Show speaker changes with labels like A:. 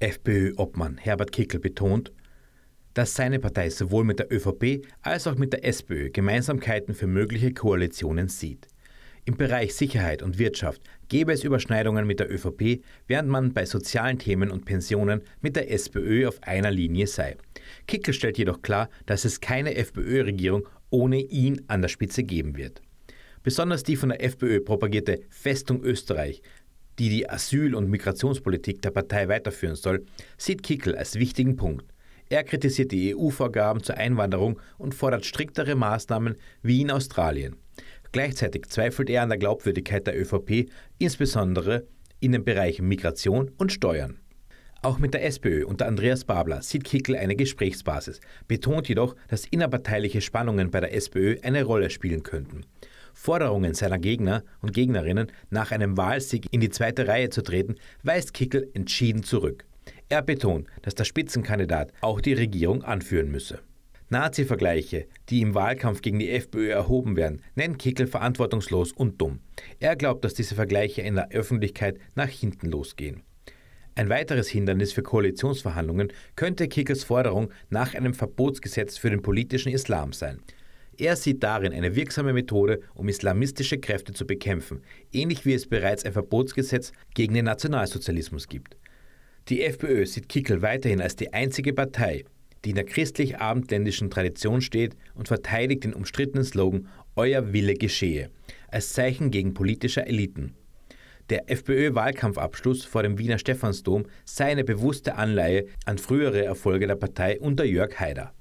A: FPÖ-Obmann Herbert Kickel betont, dass seine Partei sowohl mit der ÖVP als auch mit der SPÖ Gemeinsamkeiten für mögliche Koalitionen sieht. Im Bereich Sicherheit und Wirtschaft gäbe es Überschneidungen mit der ÖVP, während man bei sozialen Themen und Pensionen mit der SPÖ auf einer Linie sei. Kickel stellt jedoch klar, dass es keine FPÖ-Regierung ohne ihn an der Spitze geben wird. Besonders die von der FPÖ propagierte Festung Österreich die die Asyl- und Migrationspolitik der Partei weiterführen soll, sieht Kickel als wichtigen Punkt. Er kritisiert die EU-Vorgaben zur Einwanderung und fordert striktere Maßnahmen wie in Australien. Gleichzeitig zweifelt er an der Glaubwürdigkeit der ÖVP, insbesondere in den Bereichen Migration und Steuern. Auch mit der SPÖ unter Andreas Babler sieht Kickel eine Gesprächsbasis, betont jedoch, dass innerparteiliche Spannungen bei der SPÖ eine Rolle spielen könnten. Forderungen seiner Gegner und Gegnerinnen, nach einem Wahlsieg in die zweite Reihe zu treten, weist Kickel entschieden zurück. Er betont, dass der Spitzenkandidat auch die Regierung anführen müsse. Nazi-Vergleiche, die im Wahlkampf gegen die FPÖ erhoben werden, nennt Kickel verantwortungslos und dumm. Er glaubt, dass diese Vergleiche in der Öffentlichkeit nach hinten losgehen. Ein weiteres Hindernis für Koalitionsverhandlungen könnte Kickels Forderung nach einem Verbotsgesetz für den politischen Islam sein. Er sieht darin eine wirksame Methode, um islamistische Kräfte zu bekämpfen, ähnlich wie es bereits ein Verbotsgesetz gegen den Nationalsozialismus gibt. Die FPÖ sieht Kickel weiterhin als die einzige Partei, die in der christlich-abendländischen Tradition steht und verteidigt den umstrittenen Slogan Euer Wille geschehe als Zeichen gegen politische Eliten. Der FPÖ-Wahlkampfabschluss vor dem Wiener Stephansdom sei eine bewusste Anleihe an frühere Erfolge der Partei unter Jörg Haider.